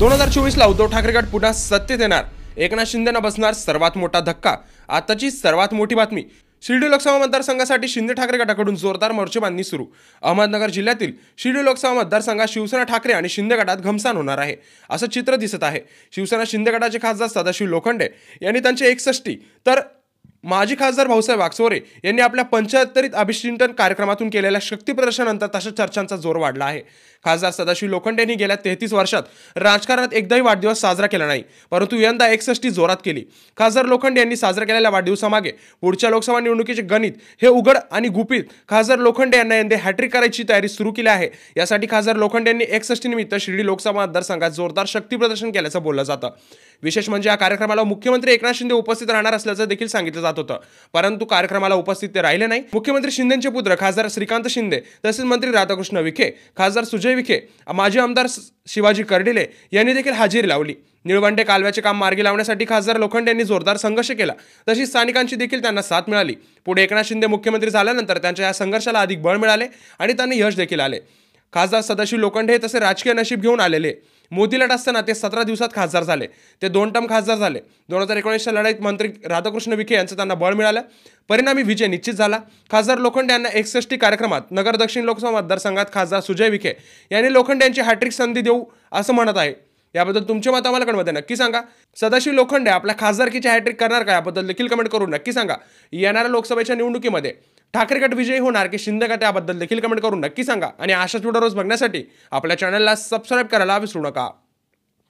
दोन हजार चोवीसला उद्धव ठाकरे गट पुन्हा सत्तेत येणार एकनाथ शिंदेना बसणार सर्वात मोठा धक्का आताची सर्वात मोठी बातमी शिर्डी लोकसभा मतदारसंघासाठी शिंदे ठाकरे गटाकडून जोरदार मोर्चे बांधणी सुरू अहमदनगर जिल्ह्यातील शिर्डी लोकसभा मतदारसंघात शिवसेना ठाकरे आणि शिंदे गटात घमसान होणार आहे असं चित्र दिसत आहे शिवसेना शिंदे गटाचे खासदार सदाशिव लोखंडे यांनी त्यांचे एकसष्टी तर माजी खासदार भाऊसाहेब वागसोरे यांनी आपल्या पंचाहत्तरीत अभिचिंतन कार्यक्रमातून केलेल्या प्रदर्शनानंतर तशा चर्चांचा जोर वाढला आहे खासदार सदाशिव लोखंड यांनी गेल्या तेहतीस वर्षात राजकारणात एकदाही वाढदिवस साजरा केला नाही परंतु यंदा एकसष्टी जोरात केली खासदार लोखंडे यांनी साजरा केलेल्या वाढदिवसामागे पुढच्या लोकसभा निवडणुकीचे गणित हे उघड आणि गुपित खासदार लोखंडे यांना यंदा हॅट्रिक करायची तयारी सुरू केली आहे यासाठी खासदार लोखंड यांनी एकसष्टी निमित्त शिर्डी लोकसभा मतदारसंघात जोरदार शक्ती प्रदर्शन केल्याचं बोललं जातं विशेष म्हणजे या कार्यक्रमाला मुख्यमंत्री एकनाथ शिंदे उपस्थित राहणार असल्याचं देखील सांगितलं जातं जात होतं परंतु कार्यक्रमाला उपस्थित ते राहिले नाही मुख्यमंत्री शिंदेचे पुत्र खासदार श्रीकांत शिंदे तसेच मंत्री राधाकृष्ण विखे खासदार सुजय विखे माजी आमदार शिवाजी कर्डिले यांनी देखील हजेरी लावली निळवंडे कालव्याचे काम मार्गी लावण्यासाठी खासदार लोखंडे यांनी जोरदार संघर्ष केला तशी स्थानिकांची देखील त्यांना साथ मिळाली पुढे एकनाथ शिंदे मुख्यमंत्री झाल्यानंतर त्यांच्या या संघर्षाला अधिक बळ मिळाले आणि त्यांना यश देखील आले खासदार सदाशिव लोखंडे हे तसे राजकीय नशीब घेऊन आलेले मोदी लढ असताना ते सतरा दिवसात खासदार झाले ते दोन टर्म खासदार झाले दोन हजार एकोणीसच्या लढाईत मंत्री राधाकृष्ण विखे यांचं त्यांना बळ मिळालं परिणामी विजय निश्चित झाला खासदार लोखंडे यांना एकसष्टी कार्यक्रमात नगर दक्षिण लोकसभा मतदारसंघात खासदार सुजय विखे यांनी लोखंडे यांची हॅट्रिक संधी देऊ असं म्हणत आहे याबद्दल तुमचे मत आम्हाला कळवते नक्की सांगा सदाशिव लोखंडे आपल्या खासदारकीची हॅट्रिक करणार का याबद्दल देखील कमेंट करून नक्की सांगा येणाऱ्या लोकसभेच्या निवडणुकीमध्ये ठाकरे गट विजयी होणार की शिंदे गट याबद्दल देखील कमेंट करून नक्की सांगा आणि अशाच व्हिडिओ रोज बघण्यासाठी आपल्या चॅनलला सबस्क्राईब करायला विसरू नका